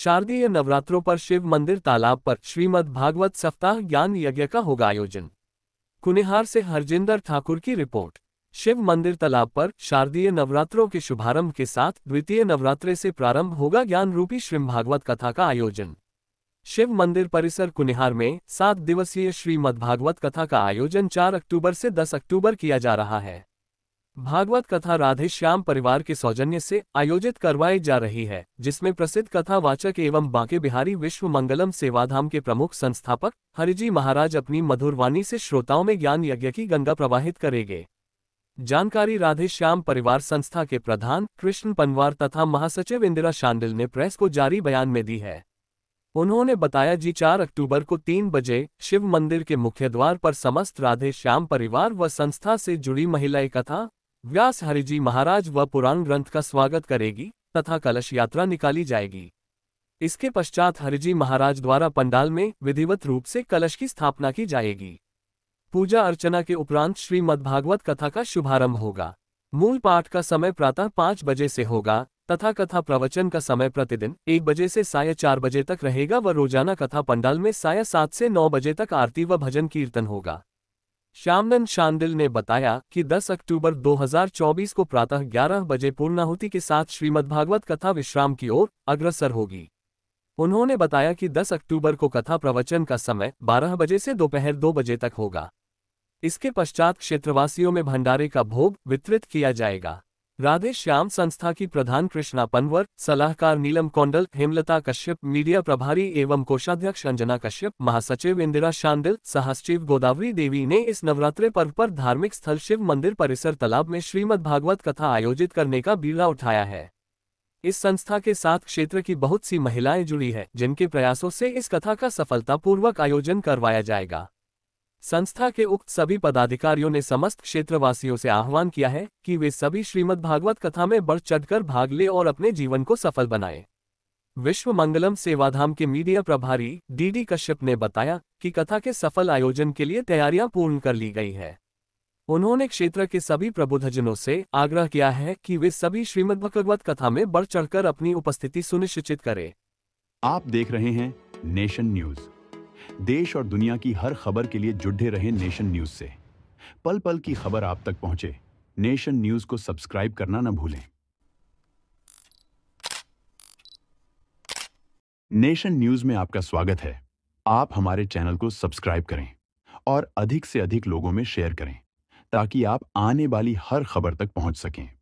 शारदीय नवरात्रों पर शिव मंदिर तालाब पर श्रीमद् भागवत सप्ताह ज्ञान यज्ञ का होगा आयोजन कुनिहार से हरजिंदर ठाकुर की रिपोर्ट शिव मंदिर तालाब पर शारदीय नवरात्रों के शुभारंभ के साथ द्वितीय नवरात्रे से प्रारंभ होगा ज्ञान रूपी श्रीम भागवत कथा का आयोजन शिव मंदिर परिसर कुनिहार में सात दिवसीय श्रीमद्भागवत कथा का आयोजन 4 अक्टूबर से 10 अक्टूबर किया जा रहा है भागवत कथा राधे श्याम परिवार के सौजन्य से आयोजित करवाई जा रही है जिसमें प्रसिद्ध कथा वाचक एवं बांके बिहारी विश्व मंगलम सेवाधाम के प्रमुख संस्थापक हरिजी महाराज अपनी मधुरवाणी से श्रोताओं में ज्ञान यज्ञ की गंगा प्रवाहित करेंगे जानकारी राधे श्याम परिवार संस्था के प्रधान कृष्ण पनवार तथा महासचिव इंदिरा शांडिल ने प्रेस को जारी बयान में दी है उन्होंने बताया जी चार अक्टूबर को तीन बजे शिव मंदिर के मुख्य द्वार पर समस्त राधे श्याम परिवार व संस्था से जुड़ी महिलाएं कथा व्यास हरिजी महाराज व पुराण ग्रंथ का स्वागत करेगी तथा कलश यात्रा निकाली जाएगी इसके पश्चात हरिजी महाराज द्वारा पंडाल में विधिवत रूप से कलश की स्थापना की जाएगी पूजा अर्चना के उपरांत श्रीमद्भागवत कथा का शुभारंभ होगा मूल पाठ का समय प्रातः पाँच बजे से होगा तथा कथा प्रवचन का समय प्रतिदिन एक बजे से साय चार बजे तक रहेगा व रोजाना कथा पंडाल में साय सात से नौ बजे तक आरती व भजन कीर्तन होगा श्यामनंद शांडिल ने बताया कि 10 अक्टूबर 2024 को प्रातः 11 बजे पूर्णाहुति के साथ श्रीमद्भागवत कथा विश्राम की ओर अग्रसर होगी उन्होंने बताया कि 10 अक्टूबर को कथा प्रवचन का समय 12 बजे से दोपहर 2 बजे तक होगा इसके पश्चात क्षेत्रवासियों में भंडारे का भोग वितरित किया जाएगा राधे श्याम संस्था की प्रधान कृष्णा पनवर सलाहकार नीलम कौंडल हेमलता कश्यप मीडिया प्रभारी एवं कोषाध्यक्ष अंजना कश्यप महासचिव इंदिरा शांडिल सहसचिव गोदावरी देवी ने इस नवरात्रे पर्व पर धार्मिक स्थल शिव मंदिर परिसर तालाब में श्रीमद भागवत कथा आयोजित करने का बीड़ा उठाया है इस संस्था के साथ क्षेत्र की बहुत सी महिलाएं जुड़ी है जिनके प्रयासों से इस कथा का सफलतापूर्वक आयोजन करवाया जाएगा संस्था के उक्त सभी पदाधिकारियों ने समस्त क्षेत्रवासियों से आह्वान किया है कि वे सभी श्रीमद् भागवत कथा में बढ़ चढ़कर भाग ले और अपने जीवन को सफल बनाएं। विश्व मंगलम सेवाधाम के मीडिया प्रभारी डीडी कश्यप ने बताया कि कथा के सफल आयोजन के लिए तैयारियां पूर्ण कर ली गई है उन्होंने क्षेत्र के सभी प्रबुद्धजनों से आग्रह किया है कि वे सभी श्रीमद भगवत कथा में बढ़ चढ़कर अपनी उपस्थिति सुनिश्चित करें आप देख रहे हैं नेशन न्यूज़ देश और दुनिया की हर खबर के लिए जुड़े रहे नेशन न्यूज से पल पल की खबर आप तक पहुंचे नेशन न्यूज को सब्सक्राइब करना न भूलें नेशन न्यूज में आपका स्वागत है आप हमारे चैनल को सब्सक्राइब करें और अधिक से अधिक लोगों में शेयर करें ताकि आप आने वाली हर खबर तक पहुंच सकें